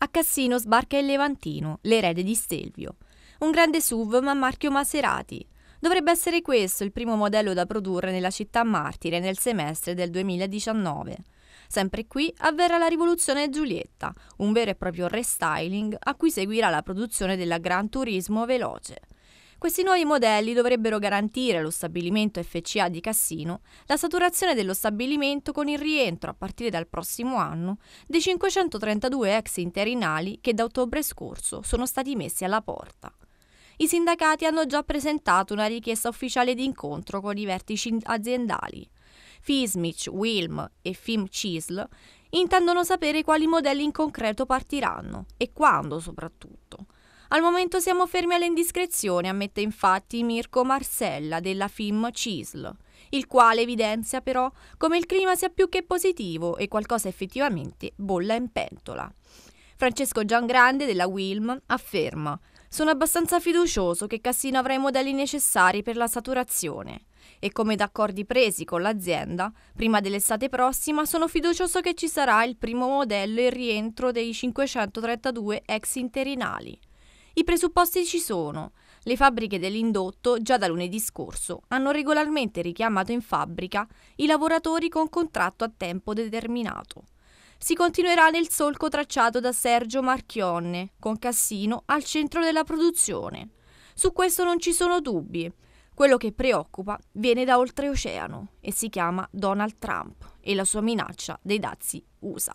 A Cassino sbarca il Levantino, l'erede di Stelvio. Un grande SUV ma marchio Maserati. Dovrebbe essere questo il primo modello da produrre nella città martire nel semestre del 2019. Sempre qui avverrà la rivoluzione Giulietta, un vero e proprio restyling a cui seguirà la produzione della Gran Turismo Veloce. Questi nuovi modelli dovrebbero garantire allo stabilimento FCA di Cassino la saturazione dello stabilimento con il rientro, a partire dal prossimo anno, dei 532 ex interinali che da ottobre scorso sono stati messi alla porta. I sindacati hanno già presentato una richiesta ufficiale di incontro con i vertici aziendali. Fismich, Wilm e Fim Cisl intendono sapere quali modelli in concreto partiranno e quando soprattutto al momento siamo fermi all'indiscrezione, ammette infatti Mirko Marcella della FIM CISL, il quale evidenzia però come il clima sia più che positivo e qualcosa effettivamente bolla in pentola. Francesco Giangrande della Wilm afferma sono abbastanza fiducioso che Cassino avrà i modelli necessari per la saturazione e come d'accordi presi con l'azienda, prima dell'estate prossima sono fiducioso che ci sarà il primo modello e il rientro dei 532 ex interinali. I presupposti ci sono. Le fabbriche dell'indotto, già da lunedì scorso, hanno regolarmente richiamato in fabbrica i lavoratori con contratto a tempo determinato. Si continuerà nel solco tracciato da Sergio Marchionne, con Cassino al centro della produzione. Su questo non ci sono dubbi. Quello che preoccupa viene da oltreoceano e si chiama Donald Trump e la sua minaccia dei dazi USA.